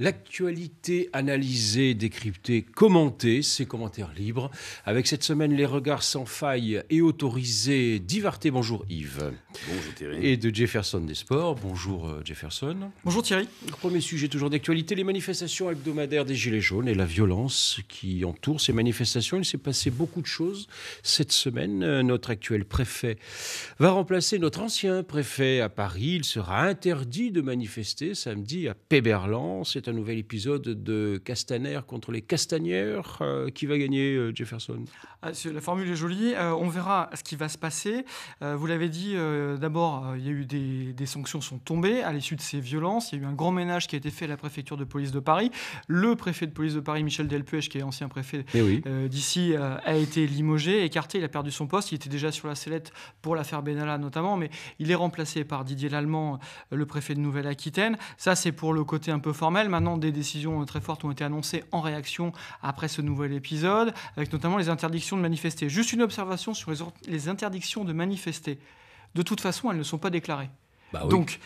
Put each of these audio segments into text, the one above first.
L'actualité analysée, décryptée, commentée, c'est commentaires libres. Avec cette semaine, les regards sans faille et autorisés d'Ivarté. Bonjour Yves. Bonjour Thierry. Et de Jefferson des Sports. Bonjour euh, Jefferson. Bonjour Thierry. Premier sujet toujours d'actualité, les manifestations hebdomadaires des Gilets jaunes et la violence qui entoure ces manifestations. Il s'est passé beaucoup de choses cette semaine. Euh, notre actuel préfet va remplacer notre ancien préfet à Paris. Il sera interdit de manifester samedi à Péberlan. C'est un nouvel épisode de Castaner contre les Castanières. Euh, qui va gagner euh, Jefferson ah, La formule est jolie. Euh, on verra ce qui va se passer. vous l'avez dit, d'abord, il y a eu des, des, sanctions sont tombées à l'issue de ces violences. Il y a eu un grand ménage qui a été fait à la préfecture de police de Paris. Le préfet de police de Paris, Michel Delpech, qui est ancien préfet eh d'ici, a été limogé, écarté. Il a perdu son poste. Il était déjà sur la sellette pour l'affaire Benalla notamment, mais il est remplacé par Didier Lallemand, le préfet de Nouvelle-Aquitaine. Ça, c'est pour le côté un peu formel maintenant des décisions euh, très fortes ont été annoncées en réaction après ce nouvel épisode, avec notamment les interdictions de manifester. Juste une observation sur les interdictions de manifester. De toute façon, elles ne sont pas déclarées. Bah Donc,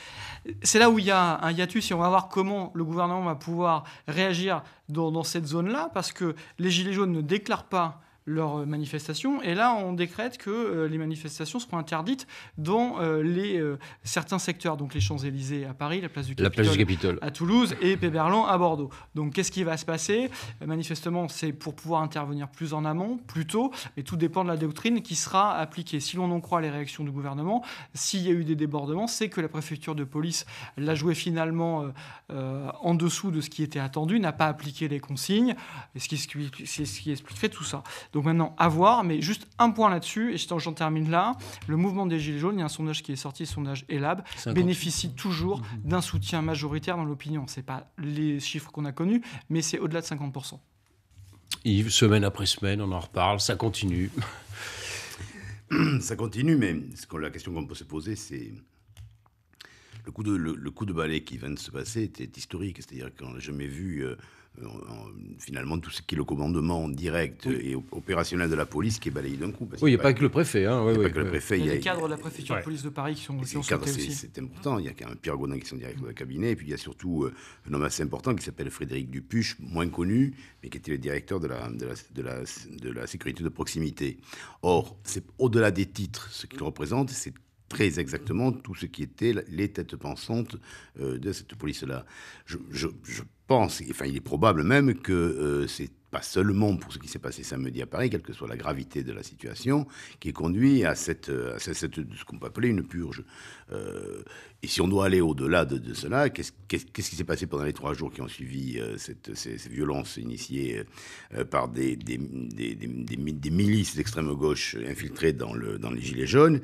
c'est là où il y a un hiatus et on va voir comment le gouvernement va pouvoir réagir dans cette zone-là, parce que les Gilets jaunes ne déclarent pas leurs euh, manifestations. Et là, on décrète que euh, les manifestations seront interdites dans euh, les, certains secteurs, donc les Champs-Élysées à Paris, la place du Capitole, à Toulouse et Péberlan à Bordeaux. Donc qu'est-ce qui va se passer Manifestement, c'est pour pouvoir intervenir plus en amont, plus tôt, mais tout dépend de la doctrine qui sera appliquée. Si l'on en croit les réactions du gouvernement, s'il y a eu des débordements, c'est que la préfecture de police l'a joué finalement en dessous de ce qui était attendu, n'a pas appliqué les consignes, et ce qui, ce qui expliquerait tout ça. Donc maintenant, à voir, mais juste un point là-dessus, et j'en termine là. Le mouvement des Gilets jaunes, il y a un sondage qui est sorti, le sondage ELAB, bénéficie toujours d'un soutien majoritaire dans l'opinion. Ce n'est pas les chiffres qu'on a connus, mais c'est au-delà de 50%. Yves, semaine après semaine, on en reparle, ça continue. ça continue, mais la question qu'on peut se poser, c'est le coup de, le, coup de balai qui vient de se passer était historique, c'est-à-dire qu'on n'a jamais vu euh, finalement tout ce qui est le commandement direct et opérationnel de la police qui est balayé d'un coup. oui, il n'y a pas que le préfet. Hein, il a pas le préfet. Il y a les cadres de la préfecture de police de Paris qui sont, qui C'est important. Il y a quand même Pierre Godin qui sont directeur de cabinet. Et puis il y a surtout euh, un homme assez important qui s'appelle Frédéric Dupuche, moins connu, mais qui était le directeur de la, de la sécurité de proximité. Or, c'est au-delà des titres, ce qu'il représente, c'est très exactement tout ce qui était les têtes pensantes euh, de cette police-là. Je, pense, enfin il est probable même que euh, c'est pas seulement pour ce qui s'est passé samedi à Paris, quelle que soit la gravité de la situation, qui conduit à, cette, euh, à cette, ce qu'on peut appeler une purge. Euh, et si on doit aller au-delà de, cela, qu'est-ce qui s'est passé pendant les trois jours qui ont suivi euh, cette, ces, ces, violences initiées par des, des, des, des milices d'extrême gauche infiltrées dans, le, dans les Gilets jaunes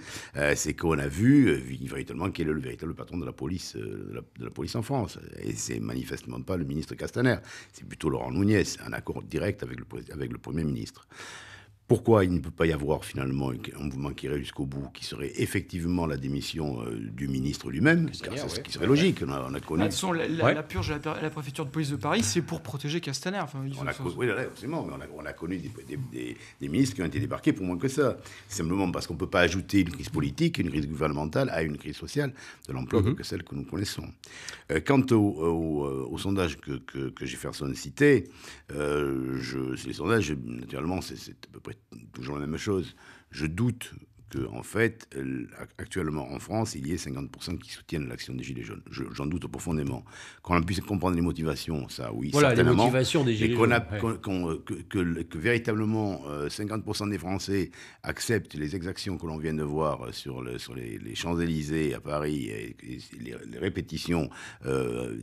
C'est qu'on a vu véritablement qui est le véritable patron de la police, de la, police en France. Et c'est manifestement pas le ministre Castaner, c'est plutôt Laurent Nouniès, un accord direct avec le, avec le Premier ministre. Pourquoi il ne peut pas y avoir finalement un mouvement qui irait jusqu'au bout, qui serait effectivement la démission euh, du ministre lui-même que c'est ce qui serait logique, on a, connu. Bah, la, purge à la, préfecture de police de Paris, c'est pour protéger Castaner. Enfin, on a oui, mais on, a, connu des, ministres qui ont été débarqués pour moins que ça. Simplement parce qu'on ne peut pas ajouter une crise politique, une crise gouvernementale à une crise sociale de l'emploi mm-hmm. que celle que nous connaissons. Euh, quant au, euh, au, sondage que, que, que Jefferson citait, cité, je, les sondages, naturellement, c'est à peu près toujours la même chose. Je doute que, en fait, actuellement en France, il y ait 50% qui soutiennent l'action des Gilets jaunes. J'en doute profondément. Qu'on puisse comprendre les motivations, ça, oui, voilà, les motivations des Gilets jaunes. Euh, que, véritablement 50% euh, des Français acceptent les exactions que l'on vient de voir euh, sur, le, sur les, Champs-Élysées à Paris et, les, répétitions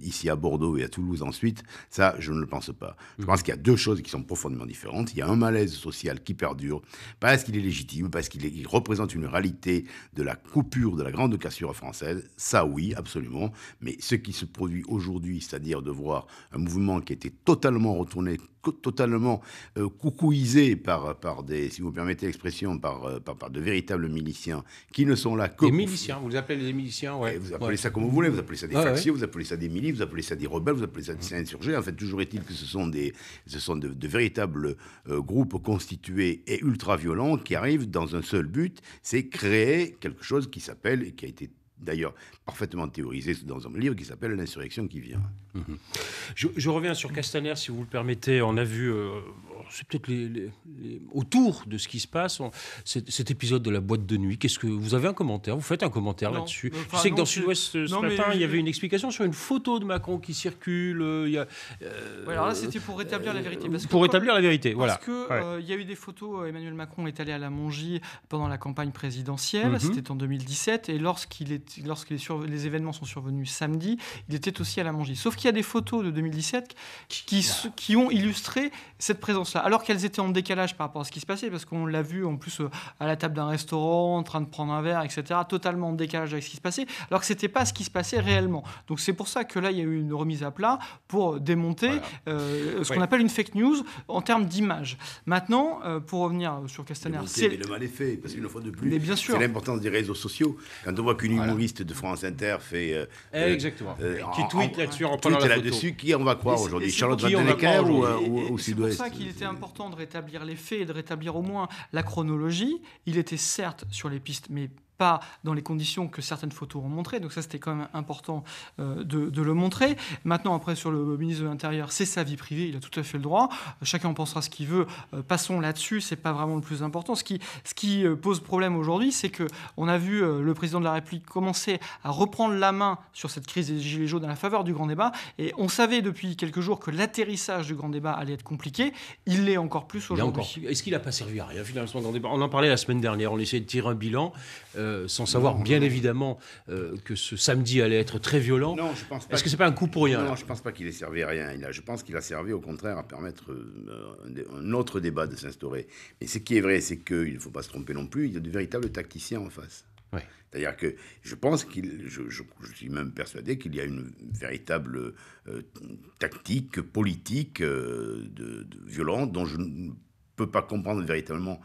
ici à Bordeaux et à Toulouse ensuite, ça, je ne le pense pas. Je mm. pense qu'il y a deux choses qui sont profondément différentes. Il y a un malaise social qui perdure parce qu'il est légitime, parce qu'il représente une réalité de la coupure de la grande cassure française, ça oui, absolument. Mais ce qui se produit aujourd'hui, c'est-à-dire de voir un mouvement qui était totalement retourné totalement euh, coucouisés par, par des, si vous permettez l'expression, euh, par, de véritables miliciens qui ne sont là que... Des miliciens, vous appelez les miliciens, ouais. Eh, vous appelez ça comme vous voulez, vous appelez ça des factions, vous appelez ça des milices, vous appelez ça des rebelles, vous appelez ça des mm. insurgés. En fait, toujours est-il que ce sont, des, ce sont de, véritables euh, groupes constitués et ultra-violents qui arrivent dans un seul but, c'est créer quelque chose qui s'appelle, et qui a été d'ailleurs parfaitement théorisé dans un livre qui s'appelle L'insurrection qui vient. Mhm. Je, reviens sur Castaner, si vous le permettez. On a vu, euh, c'est peut-être les, autour de ce qui se passe, cet épisode de la boîte de nuit. Qu'est-ce que vous avez un commentaire Vous faites un commentaire là-dessus. je sais que dans Sud-Ouest ce matin, il y avait une explication sur une photo de Macron qui circule. Euh, il euh, alors là, c'était pour rétablir la vérité. pour rétablir la vérité, voilà. Parce que euh, il y a eu des photos. Emmanuel Macron est allé à la Mongie pendant la campagne présidentielle. Mhm. C'était en 2017 et lorsqu'il est, lorsque les, sur, les, événements sont survenus samedi, il était aussi à la Mongie. Sauf qu'il y a des photos de 2017 qui, qui, qui ont illustré cette présence alors qu'elles étaient en décalage par rapport à ce qui se passait, parce qu'on l'a vu en plus euh, à la table d'un restaurant, en train de prendre un verre, etc., totalement en décalage avec ce qui se passait, alors que c'était pas ce qui se passait réellement. Donc c'est pour ça que là, il y a eu une remise à plat pour démonter euh, ce qu'on appelle une fake news en termes d'image. Maintenant, euh, pour revenir sur Castaner, c'est le mal est fait, parce qu'une fois de plus, c'est l'importance des réseaux sociaux. Quand on voit qu'une humoriste de France Inter fait eh, exactement, qui tweet là-dessus, en, qui on va croire aujourd'hui, Charlotte Van ou, ou, ou, C'est pour ça qu'il était important de rétablir les faits, de rétablir au moins la chronologie. Il était certes sur les pistes, mais pas dans les conditions que certaines photos ont montrées. Donc ça, c'était quand même important euh, de, le montrer. Maintenant, après, sur le ministre de l'Intérieur, c'est sa vie privée, il a tout à fait le droit. Chacun en pensera ce qu'il veut. Euh, passons là-dessus, ce n'est pas vraiment le plus important. Ce qui, ce qui euh, pose problème aujourd'hui, c'est que on a vu le président de la République commencer à reprendre la main sur cette crise des Gilets jaunes à la faveur du grand débat. Et on savait depuis quelques jours que l'atterrissage du grand débat allait être compliqué. Il l'est encore plus aujourd'hui. Est-ce qu'il n'a pas servi à rien, finalement, grand débat On en parlait la semaine dernière, on essayait de tirer un bilan. Euh, sans savoir bien évidemment euh, que ce samedi allait être très violent. Non, je pense pas. ce que c'est pas un coup pour rien Non, je pense pas qu'il ait servi à rien. je pense qu'il a servi au contraire à permettre euh, un autre débat de s'instaurer. Mais ce qui est vrai, c'est qu'il ne faut pas se tromper non plus. Il y a de véritables tacticiens en face. C'est-à-dire que je pense qu'il, je, suis même persuadé qu'il y a une véritable tactique politique de, violente dont je ne peux pas comprendre véritablement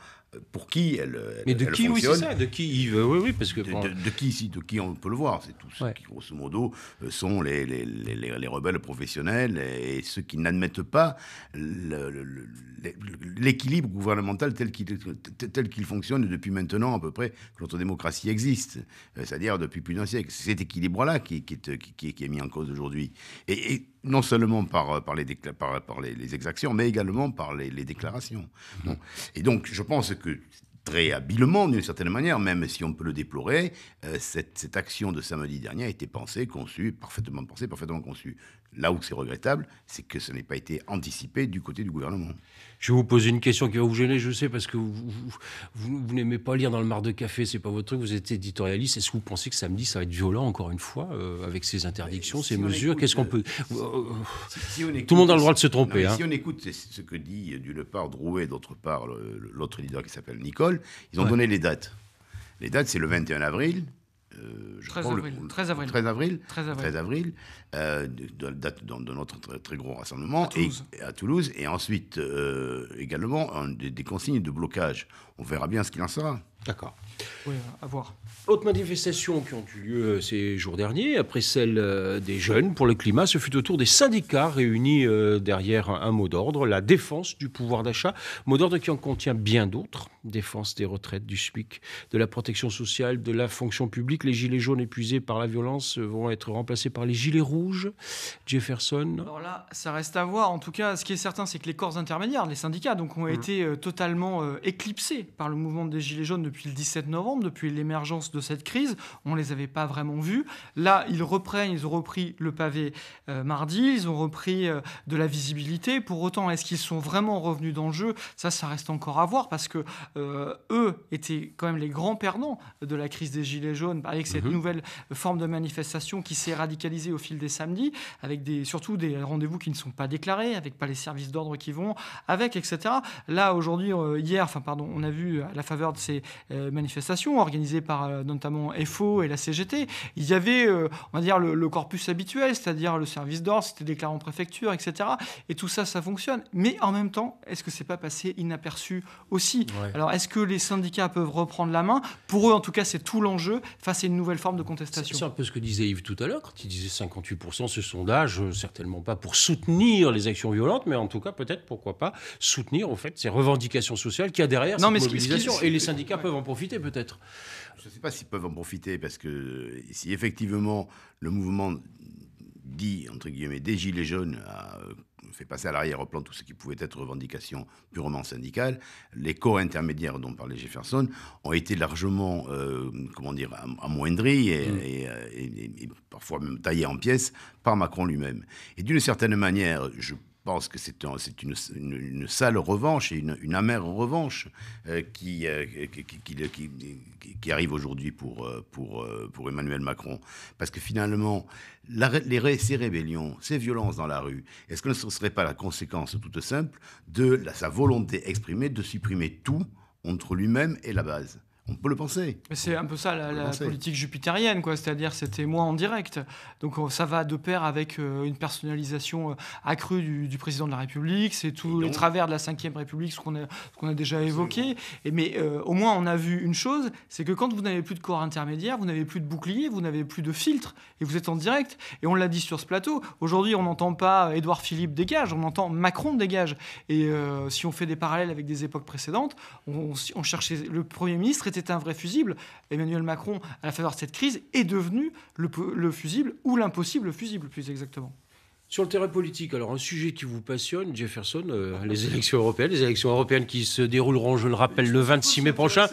pour qui elle, Mais de qui, oui, c'est ça, de qui veut, euh, oui, oui, parce que... De, qui, ici de qui on peut le voir, c'est tout ceux qui, grosso modo, euh, sont les, les, les, rebelles professionnels et ceux qui n'admettent pas l'équilibre gouvernemental tel qu'il tel qu'il fonctionne depuis maintenant à peu près que notre démocratie existe, euh, c'est-à-dire depuis plus d'un siècle. C'est cet équilibre-là qui, qui, qui, est mis en cause aujourd'hui. et, non seulement par, par, les, par, par les, exactions, mais également par les, déclarations. Mmh. Et donc, je pense que très habilement, d'une certaine manière, même si on peut le déplorer, euh, cette, action de samedi dernier a été pensée, conçue, parfaitement pensée, parfaitement conçue Là où c'est regrettable, c'est que ce n'ait pas été anticipé du côté du gouvernement. Je vais vous poser une question qui va vous gêner, je sais, parce que vous, n'aimez pas lire dans le mar de café, c'est pas votre truc, vous êtes éditorialiste. Est-ce que vous pensez que samedi, ça va être violent, encore une fois, euh, avec ces interdictions, euh, ces mesures Qu'est-ce qu'on euh, peut. Tout le monde a le droit de se tromper. Hein. Si on écoute ce que dit d'une part Drouet, d'autre part l'autre leader qui s'appelle Nicole, ils ont donné les dates. Les dates, c'est le 21 avril, euh, je 13, avril, le, 13, avril, 13 avril. 13 avril. Euh, date de, de, notre très, gros rassemblement. À Toulouse. Et, à Toulouse, et ensuite, euh, également, des, des, consignes de blocage. On verra bien ce qu'il en sera. D'accord. Oui, à voir. Autre manifestations qui ont eu lieu euh, ces jours derniers, après celle euh, des jeunes pour le climat, ce fut autour des syndicats réunis euh, derrière un mot d'ordre, la défense du pouvoir d'achat, mot d'ordre qui en contient bien d'autres, défense des retraites, du SMIC, de la protection sociale, de la fonction publique, les gilets jaunes épuisés par la violence vont être remplacés par les gilets rouges, Jefferson. Alors là, ça reste à voir, en tout cas, ce qui est certain, c'est que les corps intermédiaires, les syndicats, donc, ont mmh. été totalement éclipsés par le mouvement des gilets jaunes depuis le 17 novembre, depuis l'émergence de cette crise. On ne les avait pas vraiment vus. Là, ils reprennent, ils ont repris le pavé euh, mardi, ils ont repris euh, de la visibilité. Pour autant, est-ce qu'ils sont vraiment revenus dans le jeu Ça, ça reste encore à voir parce que euh, eux étaient quand même les grands perdants de la crise des Gilets jaunes avec cette mhm. nouvelle forme de manifestation qui s'est radicalisée au fil des samedis, avec des, surtout des rendez-vous qui ne sont pas déclarés, avec pas les services d'ordre qui vont avec, etc. Là, aujourd'hui, hier, enfin, pardon, on a vu à la faveur de ces euh, manifestations organisées par euh, notamment FO et la CGT, il y avait, euh, on va dire, le, corpus habituel, c'est-à-dire le service d'ordre, c'était déclaré en préfecture, etc. Et tout ça, ça fonctionne. Mais en même temps, est-ce que c'est pas passé inaperçu aussi Alors, est-ce que les syndicats peuvent reprendre la main Pour eux, en tout cas, c'est tout l'enjeu face à une nouvelle forme de contestation. C'est un peu ce que disait Yves tout à l'heure, quand il disait 58%, ce sondage, certainement pas pour soutenir les actions violentes, mais en tout cas, peut-être, pourquoi pas, soutenir, en fait, ces revendications sociales qu'il y a derrière non, cette mais mobilisation. et les syndicats peuvent peuvent en profiter peut-être. Je ne sais pas s'ils peuvent en profiter, parce que si effectivement le mouvement dit, entre guillemets, des Gilets jaunes a euh, fait passer à l'arrière-plan tout ce qui pouvait être revendication purement syndicale, les corps intermédiaires dont parlait Jefferson ont été largement, euh, comment dire, amoindris mm. euh, et, et, parfois même taillés en pièces par Macron lui-même. Et d'une certaine manière, je pense que c'est une, sale revanche et une, amère revanche euh, euh, qui, arrive aujourd'hui euh, pour, Emmanuel Macron. Parce que finalement, ces rébellions, ces violences dans la rue, est-ce que ce ne serait pas la conséquence toute simple de sa volonté exprimée de supprimer tout entre lui-même et la base on le penser. C'est un peu ça la, politique jupitérienne, quoi. C'est-à-dire, c'était moi en direct. Donc euh, ça va de pair avec euh, une personnalisation euh, accrue du, président de la République. C'est tous les travers de la Ve République, ce qu'on a, a déjà évoqué. Et, mais au moins, on a vu une chose, c'est que quand vous n'avez plus de corps intermédiaire, vous n'avez plus de bouclier, vous n'avez plus de filtre, et vous êtes en direct. Et on l'a dit sur ce plateau. Aujourd'hui, on n'entend pas Édouard Philippe dégage, on entend Macron dégage. Et si on fait des parallèles avec des époques précédentes, on cherchait le premier ministre était c'est un vrai fusible. Emmanuel Macron, à la faveur de cette crise, est devenu le fusible ou l'impossible fusible, plus exactement. Sur le terrain politique, alors un sujet qui vous passionne, Jefferson, euh, les élections européennes, les élections européennes qui se dérouleront, je le rappelle, le 26 mai prochain.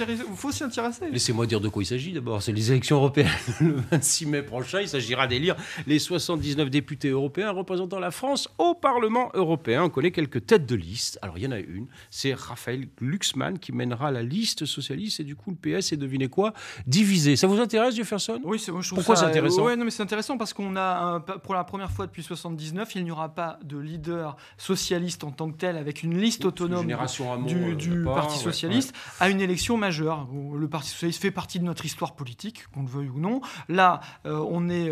Il faut s'y intéresser. Laissez-moi dire de quoi il s'agit d'abord. C'est les élections européennes le 26 mai prochain. Il s'agira d'élire les 79 députés européens représentant la France au Parlement européen. On connaît quelques têtes de liste. Alors il y en a une, c'est Raphaël Glucksmann qui mènera la liste socialiste et du coup le PS est devinez quoi Divisé. Ça vous intéresse, Jefferson Oui, c'est je trouve Pourquoi c'est intéressant mais c'est intéressant parce qu'on a pour la première fois depuis 79. Il n'y aura pas de leader socialiste en tant que tel avec une liste autonome du, euh, Parti socialiste à une élection majeure. Le Parti socialiste fait partie de notre histoire politique, qu'on le veuille ou non. Là, euh, on est,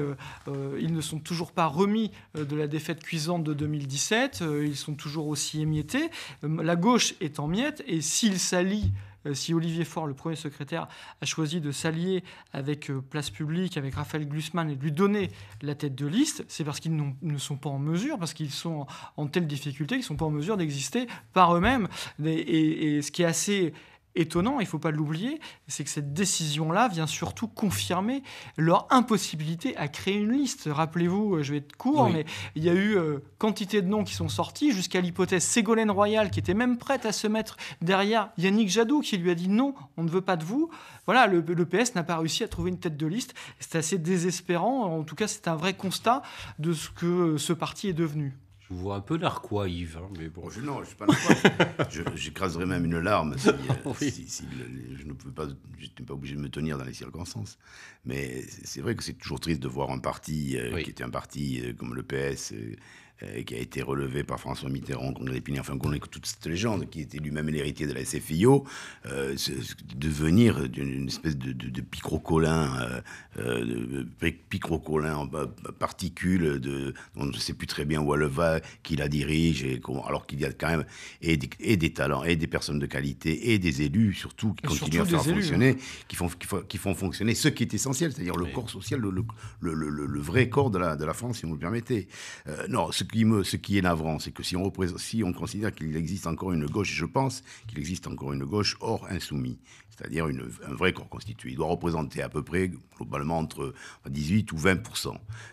euh, ils ne sont toujours pas remis de la défaite cuisante de 2017. ils sont toujours aussi émiettés. la gauche est en miettes et s'ils s'allient euh, si Olivier Faure, le premier secrétaire, a choisi de s'allier avec euh, Place Publique, avec Raphaël Glusman et de lui donner la tête de liste, c'est parce qu'ils ne sont pas en mesure, parce qu'ils sont en, telle difficulté qu'ils ne sont pas en mesure d'exister par eux-mêmes. et ce qui est assez étonnant, il ne faut pas l'oublier, c'est que cette décision-là vient surtout confirmer leur impossibilité à créer une liste. Rappelez-vous, euh, je vais être court, mais il y a eu euh, quantité de noms qui sont sortis, jusqu'à l'hypothèse Ségolène Royal, qui était même prête à se mettre derrière Yannick Jadot, qui lui a dit non, on ne veut pas de vous. Voilà, le, le PS n'a pas réussi à trouver une tête de liste. C'est assez désespérant. En tout cas, c'est un vrai constat de ce que ce parti est devenu. Je vous vois un peu narquois, Yves. Hein, mais bon. Oh, non, je ne suis pas narquois. J'écraserais même une larme si, euh, je ne pas, je n'étais pas obligé de me tenir dans les circonstances. Mais c'est vrai que c'est toujours triste de voir un parti euh, qui était un parti euh, comme le PS, euh, qui a été relevé par François Mitterrand, qu'on Pini, enfin qu'on toute cette légende, qui était lui-même l'héritier de la SFIO, euh, devenir d'une espèce de, de, de picrocolin, euh, euh picrocolin en particules, de, on ne sait plus très bien où elle va, qui la dirige, et alors qu'il y a quand même et des, talents, et des personnes de qualité, et des élus surtout, qui continuent à faire fonctionner, hein. qui, font, qui, font, fonctionner ce qui est essentiel, c'est-à-dire le corps social, le, le, vrai corps de la, de la France, si vous me permettez. non, ce ce qui, est navrant, c'est que si on, considère qu'il existe encore une gauche, je pense qu'il existe encore une gauche hors insoumis, c'est-à-dire un vrai corps constitué. Il doit représenter à peu près, globalement, entre 18 ou 20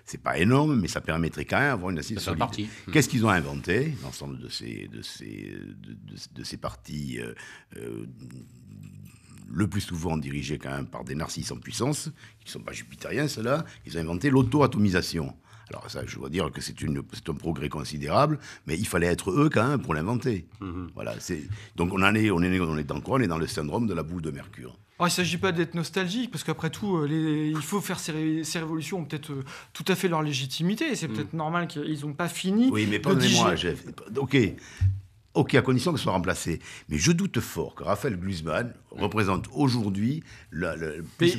C'est pas énorme, mais ça permettrait quand même d'avoir une assise solide. Qu'est-ce qu'ils ont inventé, l'ensemble de ces, de partis euh, euh, le plus souvent dirigés quand même par des narcisses en puissance, qui ne sont pas jupitériens, ceux-là, ils ont inventé l'auto-atomisation. Alors ça, je dois dire que c'est un progrès considérable, mais il fallait être eux quand même pour l'inventer. Mhm. Voilà, donc on, est, on, est, on est est dans le syndrome de la boule de mercure. Alors, ah, il ne s'agit pas d'être nostalgique, parce qu'après tout, euh, les, il faut faire ces, ces révolutions ont peut-être euh, tout à fait leur légitimité. C'est mhm. peut-être normal qu'ils n'ont pas fini. Oui, mais pardonnez-moi, Jeff. Ok, Ok, à condition qu'elle soit remplacée. Mais je doute fort que Raphaël Glusman représente aujourd'hui, la,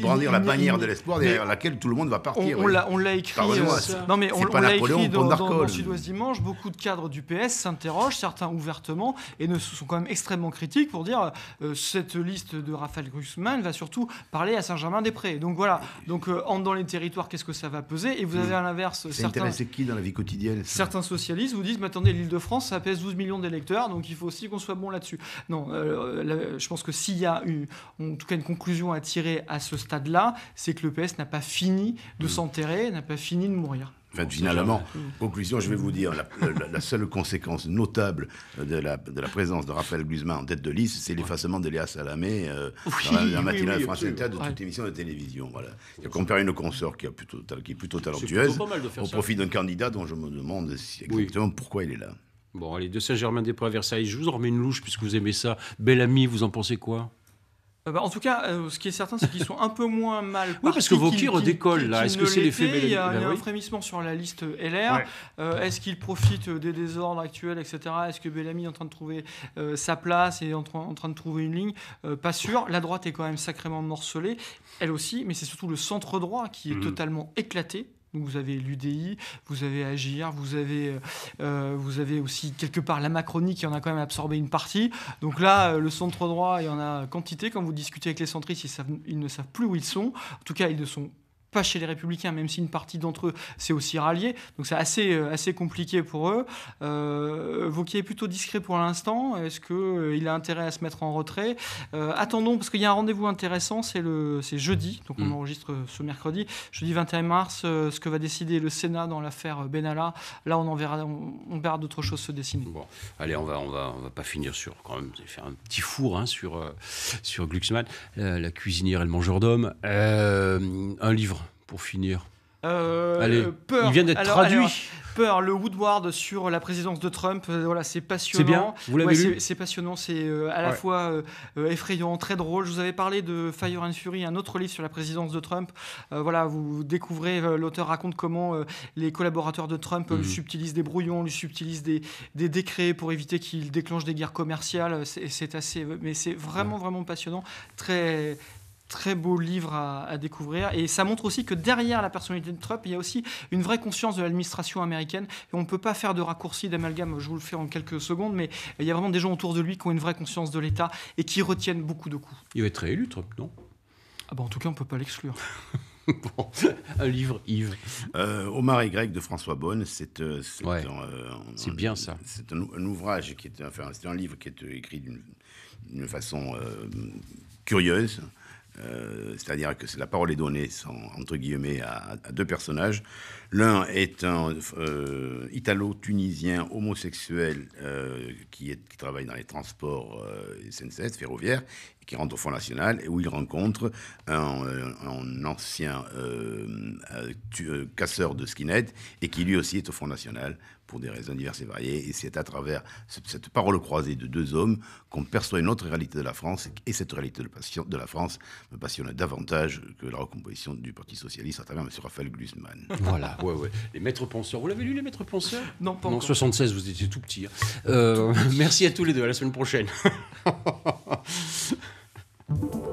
brandir la bannière de l'espoir derrière laquelle tout le monde va partir. On, on l'a écrit, euh, non, mais on, l'a écrit dans, le Sud-Ouest Dimanche, beaucoup de cadres du PS s'interrogent, certains ouvertement, et ne sont quand même extrêmement critiques pour dire euh, cette liste de Raphaël Glusman va surtout parler à Saint-Germain-des-Prés. Donc voilà, donc euh, en dans les territoires, qu'est-ce que ça va peser Et vous avez hmm. à l'inverse... certains qui dans la vie quotidienne Certains socialistes vous disent, mais attendez, l'Île-de-France, ça pèse 12 millions d'électeurs, donc il faut aussi qu'on soit bon là-dessus. Non, euh, euh, je pense que s'il y a eu en tout cas une conclusion à tirer à ce stade-là, c'est que le PS n'a pas fini de mm. s'enterrer, n'a pas fini de mourir. Enfin, finalement, conclusion, je vais vous dire, la, seule conséquence notable de la, présence de Raphaël Guzman en tête de liste, c'est l'effacement d'Elias Salamé euh, dans la, matinale France Inter de toute émission de télévision. Voilà. qu'on perd une consort qui, est plutôt, qui est plutôt talentueuse au profit d'un candidat dont je me demande exactement pourquoi il est là. Bon, allez, de Saint-Germain-des-Prés à Versailles, je vous en remets une louche puisque vous aimez ça. Bel ami, vous en pensez quoi euh, bah, en tout cas, euh, ce qui est certain, c'est qu'ils sont un peu moins mal. Partis oui, parce que Vauquier décolle là. Est-ce que c'est l'effet ben Il y a, un frémissement sur la liste LR. Euh, est-ce qu'il profite des désordres actuels, etc. Est-ce que Bellamy est en train de trouver sa place et en, train de trouver une ligne Pas sûr. La droite est quand même sacrément morcelée, elle aussi, mais c'est surtout le centre droit qui est mmh. totalement éclaté vous avez l'UDI, vous avez Agir, vous avez, euh, euh, vous avez aussi quelque part la Macronie qui en a quand même absorbé une partie. Donc là, euh, le centre droit, il y en a quantité. Quand vous discutez avec les centristes, ils, ils ne savent plus où ils sont. En tout cas, ils ne sont pas chez les républicains, même si une partie d'entre eux s'est aussi ralliée. Donc c'est assez, euh, assez compliqué pour eux. Euh, Vauquier est plutôt discret pour l'instant. Est-ce qu'il euh, il a intérêt à se mettre en retrait euh, Attendons, parce qu'il y a un rendez-vous intéressant, c'est, le, c'est jeudi, donc on mm. enregistre ce mercredi, jeudi 21 mars, ce que va décider le Sénat dans l'affaire Benalla. Là, on en verra, on, perd d'autres choses se dessiner. Bon, allez, on va, on va, on va pas finir sur, quand même, faire un petit four hein, sur, sur Glucksmann, la cuisinière et le mangeur d'hommes. un livre pour finir euh, peur. il vient d'être traduit. peur, le Woodward sur la présidence de Trump, euh, voilà, c'est passionnant. C'est bien, vous l'avez lu C'est passionnant, c'est euh, à la fois effrayant, très drôle. Je vous avais parlé de Fire and Fury, un autre livre sur la présidence de Trump. voilà, vous découvrez, l'auteur raconte comment les collaborateurs de Trump mhm. lui subtilisent des brouillons, lui subtilisent des, décrets pour éviter qu'il déclenche des guerres commerciales. C'est assez, mais c'est vraiment, vraiment passionnant, très, très beau livre à, découvrir. Et ça montre aussi que derrière la personnalité de Trump, il y a aussi une vraie conscience de l'administration américaine. Et on ne peut pas faire de raccourci, d'amalgame, je vous le fais en quelques secondes, mais il y a vraiment des gens autour de lui qui ont une vraie conscience de l'État et qui retiennent beaucoup de coups. Il va être réélu, Trump, non ah bah En tout cas, on ne peut pas l'exclure. un livre, Yves. Euh, Omar et Greg de François Bonne, euh, euh, c'est bien ça. C'est un, ouvrage qui est, enfin, c'est un livre qui est écrit d'une façon curieuse, euh, c'est-à-dire que la parole est donnée, sans, entre guillemets, à, deux personnages. L'un est un euh, italo-tunisien homosexuel euh, qui, qui travaille dans les transports SNCF ferroviaires, qui rentre au Front National et où il rencontre un, euh, ancien euh, euh, casseur de skinhead et qui lui aussi est au Front National pour des raisons diverses et variées. Et c'est à travers cette parole croisée de deux hommes qu'on perçoit une autre réalité de la France. Et cette réalité de la France me passionne davantage que la recomposition du Parti Socialiste à travers M. Raphaël Glusman. voilà. Les maîtres penseurs. Vous l'avez lu, les maîtres penseurs Non, pas En 76, vous étiez tout petit. Hein. tout petit. merci à tous les deux. À la semaine prochaine. Thank you.